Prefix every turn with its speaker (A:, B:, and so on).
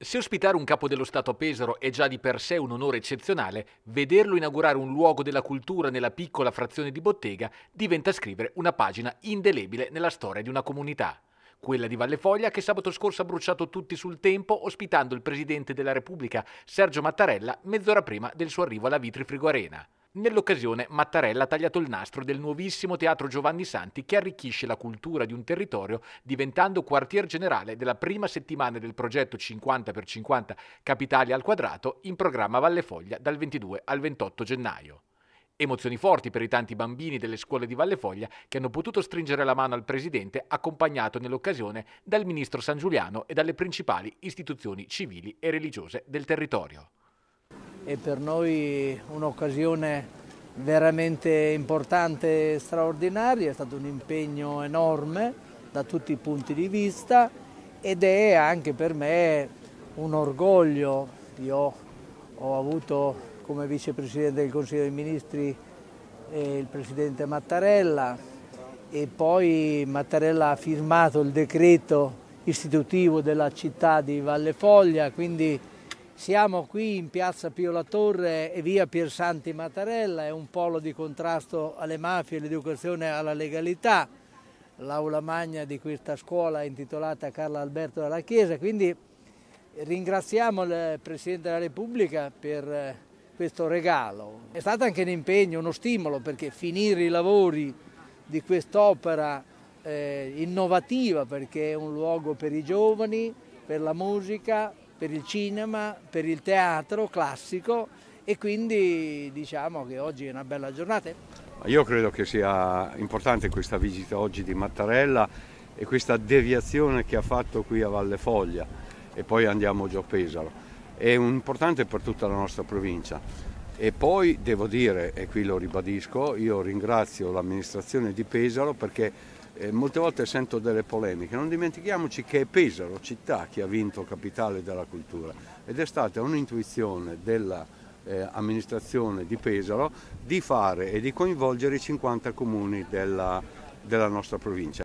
A: Se ospitare un capo dello Stato a Pesaro è già di per sé un onore eccezionale, vederlo inaugurare un luogo della cultura nella piccola frazione di bottega diventa scrivere una pagina indelebile nella storia di una comunità. Quella di Valle Foglia che sabato scorso ha bruciato tutti sul tempo ospitando il Presidente della Repubblica Sergio Mattarella mezz'ora prima del suo arrivo alla Vitri Frigo Arena. Nell'occasione Mattarella ha tagliato il nastro del nuovissimo Teatro Giovanni Santi che arricchisce la cultura di un territorio diventando quartier generale della prima settimana del progetto 50x50 Capitali al quadrato in programma Valle Foglia dal 22 al 28 gennaio. Emozioni forti per i tanti bambini delle scuole di Valle Foglia che hanno potuto stringere la mano al presidente accompagnato nell'occasione dal ministro San Giuliano e dalle principali istituzioni civili e religiose del territorio
B: è per noi un'occasione veramente importante e straordinaria, è stato un impegno enorme da tutti i punti di vista ed è anche per me un orgoglio. Io ho avuto come vicepresidente del Consiglio dei Ministri eh, il presidente Mattarella e poi Mattarella ha firmato il decreto istitutivo della città di Valle Foglia, quindi siamo qui in piazza Pio La Torre e via Piersanti Mattarella, è un polo di contrasto alle mafie, l'educazione alla legalità. L'aula magna di questa scuola è intitolata Carlo Alberto dalla Chiesa, quindi ringraziamo il Presidente della Repubblica per eh, questo regalo. È stato anche un impegno, uno stimolo perché finire i lavori di quest'opera eh, innovativa perché è un luogo per i giovani, per la musica, per il cinema, per il teatro classico e quindi diciamo che oggi è una bella giornata.
C: Io credo che sia importante questa visita oggi di Mattarella e questa deviazione che ha fatto qui a Valle Foglia e poi andiamo giù a Pesaro. È importante per tutta la nostra provincia. E poi devo dire, e qui lo ribadisco, io ringrazio l'amministrazione di Pesaro perché eh, molte volte sento delle polemiche, non dimentichiamoci che è Pesaro, città, che ha vinto capitale della cultura ed è stata un'intuizione dell'amministrazione eh, di Pesaro di fare e di coinvolgere i 50 comuni della, della nostra provincia.